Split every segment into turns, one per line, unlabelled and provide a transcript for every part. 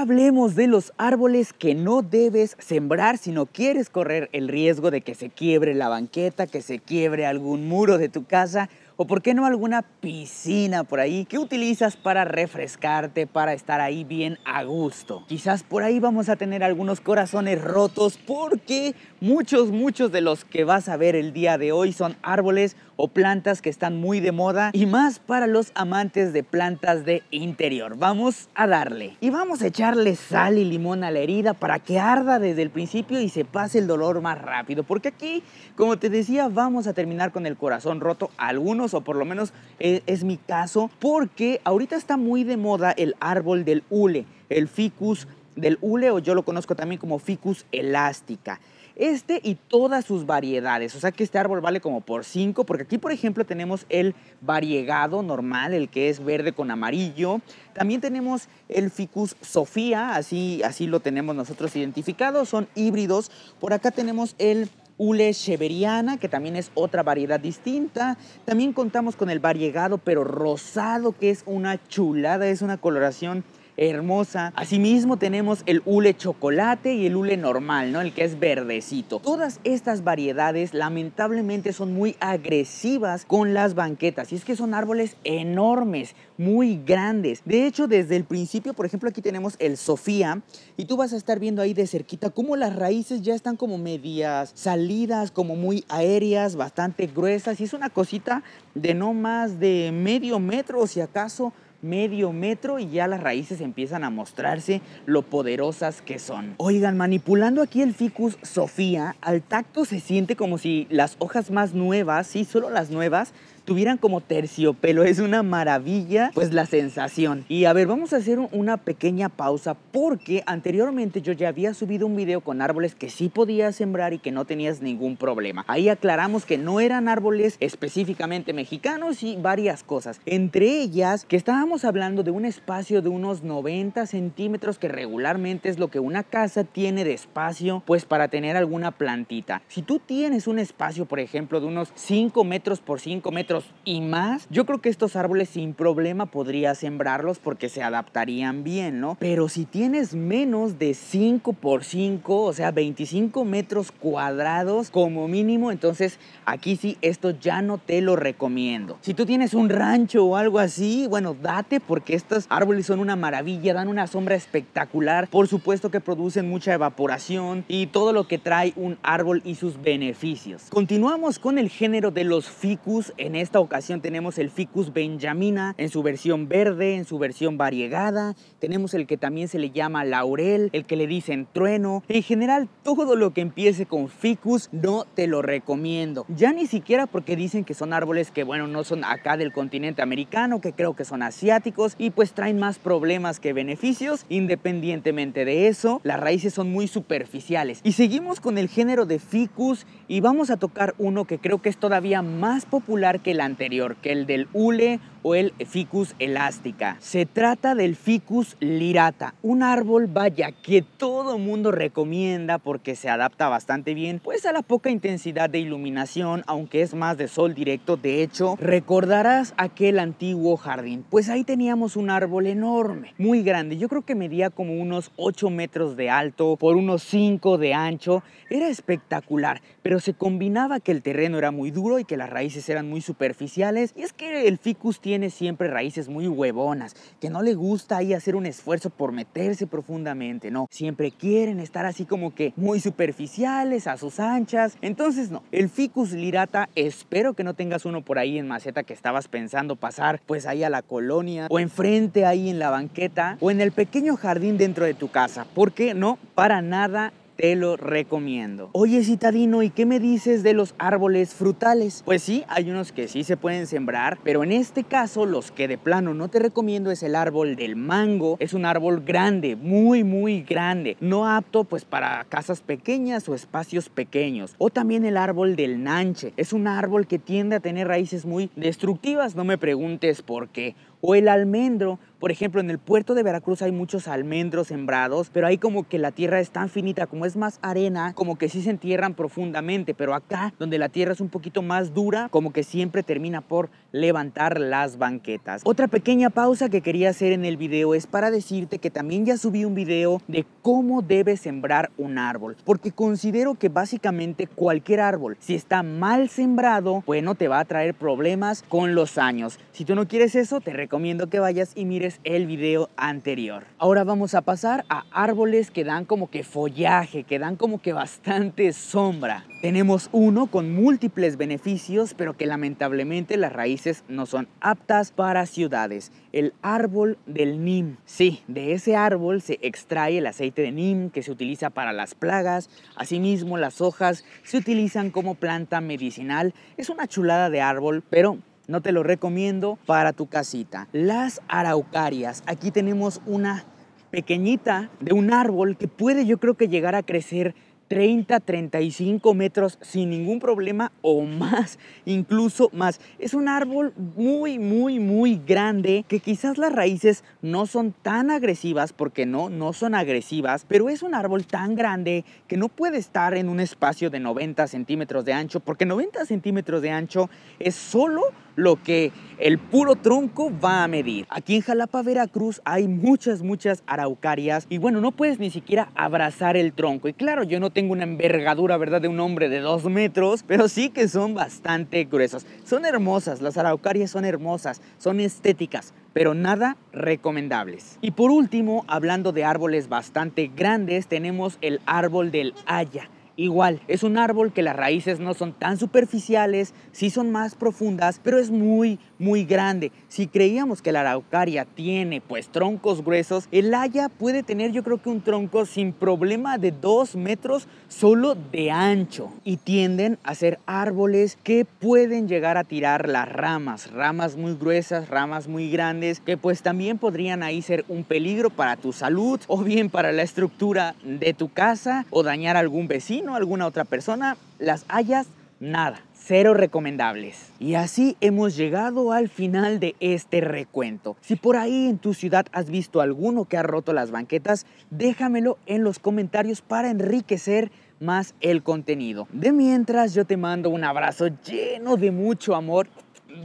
hablemos de los árboles que no debes sembrar si no quieres correr el riesgo de que se quiebre la banqueta, que se quiebre algún muro de tu casa o por qué no alguna piscina por ahí que utilizas para refrescarte, para estar ahí bien a gusto. Quizás por ahí vamos a tener algunos corazones rotos porque muchos, muchos de los que vas a ver el día de hoy son árboles o plantas que están muy de moda y más para los amantes de plantas de interior. Vamos a darle. Y vamos a echarle sal y limón a la herida para que arda desde el principio y se pase el dolor más rápido. Porque aquí, como te decía, vamos a terminar con el corazón roto. Algunos, o por lo menos e, es, mi caso, porque ahorita está muy de moda el árbol del hule, el ficus del hule o yo lo conozco también como ficus elástica. Este y todas sus variedades. O sea que este árbol vale como por 5, porque aquí, por ejemplo, tenemos el variegado normal, el que es verde con amarillo. También tenemos el Ficus Sofía, así, así lo tenemos nosotros identificado. Son híbridos. Por acá tenemos el Ule Cheveriana, que también es otra variedad distinta. También contamos con el variegado, pero rosado, que es una chulada, es una coloración hermosa. Asimismo tenemos el hule chocolate y el hule normal, ¿no? El que es verdecito. Todas estas variedades lamentablemente son muy agresivas con las banquetas y es que son árboles enormes, muy grandes. De hecho, desde el principio, por ejemplo, aquí tenemos el Sofía y tú vas a estar viendo ahí de cerquita cómo las raíces ya están como medias salidas, como muy aéreas, bastante gruesas y es una cosita de no más de medio metro, si acaso medio metro y ya las raíces empiezan a mostrarse lo poderosas que son. Oigan, manipulando aquí el ficus Sofía, al tacto se siente como si las hojas más nuevas, sí, solo las nuevas, tuvieran como terciopelo. Es una maravilla, pues la sensación. Y a ver, vamos a hacer una pequeña pausa porque anteriormente yo ya había subido un video con árboles que sí podías sembrar y que no tenías ningún problema. Ahí aclaramos que no eran árboles específicamente mexicanos y varias cosas. Entre ellas, que estábamos hablando de un espacio de unos 90 centímetros que regularmente es lo que una casa tiene de espacio, pues para tener alguna plantita. Si tú tienes un espacio, por ejemplo, de unos 5 metros por 5 metros, y más, yo creo que estos árboles sin problema podría sembrarlos porque se adaptarían bien, ¿no? Pero si tienes menos de 5 por 5, o sea, 25 metros cuadrados como mínimo, entonces aquí sí, esto ya no te lo recomiendo. Si tú tienes un rancho o algo así, bueno, date porque estos árboles son una maravilla, dan una sombra espectacular, por supuesto que producen mucha evaporación y todo lo que trae un árbol y sus beneficios. Continuamos con el género de los ficus en esta ocasión tenemos el Ficus benjamina en su versión verde, en su versión variegada. Tenemos el que también se le llama laurel, el que le dicen trueno. En general, todo lo que empiece con Ficus no te lo recomiendo. Ya ni siquiera porque dicen que son árboles que, bueno, no son acá del continente americano, que creo que son asiáticos y pues traen más problemas que beneficios. Independientemente de eso, las raíces son muy superficiales. Y seguimos con el género de Ficus y vamos a tocar uno que creo que es todavía más popular que el anterior, que el del hule o el ficus elástica Se trata del ficus lirata, un árbol vaya que todo mundo recomienda porque se adapta bastante bien pues a la poca intensidad de iluminación, aunque es más de sol directo. De hecho, recordarás aquel antiguo jardín, pues ahí teníamos un árbol enorme, muy grande. Yo creo que medía como unos 8 metros de alto por unos 5 de ancho. Era espectacular, pero se combinaba que el terreno era muy duro y que las raíces eran muy superficiales. Y es que el ficus tiene siempre raíces muy huevonas, que no le gusta ahí hacer un esfuerzo por meterse profundamente, no. Siempre quieren estar así como que muy superficiales, a sus anchas. Entonces, no. El ficus lirata, espero que no tengas uno por ahí en maceta que estabas pensando pasar, pues ahí a la colonia, o enfrente ahí en la banqueta, o en el pequeño jardín dentro de tu casa. porque no? Para nada te lo recomiendo. Oye, citadino, ¿y qué me dices de los árboles frutales? Pues sí, hay unos que sí se pueden sembrar, pero en este caso los que de plano no te recomiendo es el árbol del mango. Es un árbol grande, muy, muy grande, no apto pues para casas pequeñas o espacios pequeños. O también el árbol del nanche. Es un árbol que tiende a tener raíces muy destructivas, no me preguntes por qué. O el almendro, por ejemplo, en el puerto de Veracruz hay muchos almendros sembrados, pero ahí como que la tierra es tan finita, como es más arena, como que sí se entierran profundamente, pero acá, donde la tierra es un poquito más dura, como que siempre termina por levantar las banquetas. Otra pequeña pausa que quería hacer en el video es para decirte que también ya subí un video de cómo debes sembrar un árbol, porque considero que básicamente cualquier árbol, si está mal sembrado, bueno, te va a traer problemas con los años. Si tú no quieres eso, te recomiendo recomiendo que vayas y mires el video anterior. Ahora vamos a pasar a árboles que dan como que follaje, que dan como que bastante sombra. Tenemos uno con múltiples beneficios, pero que lamentablemente las raíces no son aptas para ciudades. El árbol del nim. Sí, de ese árbol se extrae el aceite de nim que se utiliza para las plagas. Asimismo, las hojas se utilizan como planta medicinal. Es una chulada de árbol, pero no te lo recomiendo para tu casita. Las araucarias, aquí tenemos una pequeñita de un árbol que puede yo creo que llegar a crecer 30, 35 metros sin ningún problema o más, incluso más. Es un árbol muy, muy, muy grande que quizás las raíces no son tan agresivas porque no, no son agresivas, pero es un árbol tan grande que no puede estar en un espacio de 90 centímetros de ancho porque 90 centímetros de ancho es solo lo que el puro tronco va a medir. Aquí en Jalapa, Veracruz, hay muchas, muchas araucarias y bueno, no puedes ni siquiera abrazar el tronco. Y claro, yo no te tengo una envergadura, ¿verdad?, de un hombre de dos metros, pero sí que son bastante gruesas. Son hermosas, las araucarias son hermosas, son estéticas, pero nada recomendables. Y por último, hablando de árboles bastante grandes, tenemos el árbol del haya. Igual, es un árbol que las raíces no son tan superficiales, sí son más profundas, pero es muy, muy grande. Si creíamos que la araucaria tiene pues troncos gruesos, el haya puede tener yo creo que un tronco sin problema de 2 metros solo de ancho y tienden a ser árboles que pueden llegar a tirar las ramas, ramas muy gruesas, ramas muy grandes, que pues también podrían ahí ser un peligro para tu salud o bien para la estructura de tu casa o dañar a algún vecino, alguna otra persona. Las hayas, nada cero recomendables. Y así hemos llegado al final de este recuento. Si por ahí en tu ciudad has visto alguno que ha roto las banquetas, déjamelo en los comentarios para enriquecer más el contenido. De mientras yo te mando un abrazo lleno de mucho amor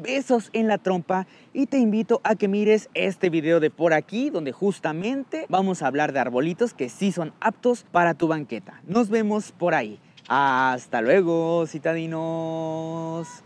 besos en la trompa y te invito a que mires este video de por aquí donde justamente vamos a hablar de arbolitos que sí son aptos para tu banqueta. Nos vemos por ahí. Hasta luego, citadinos.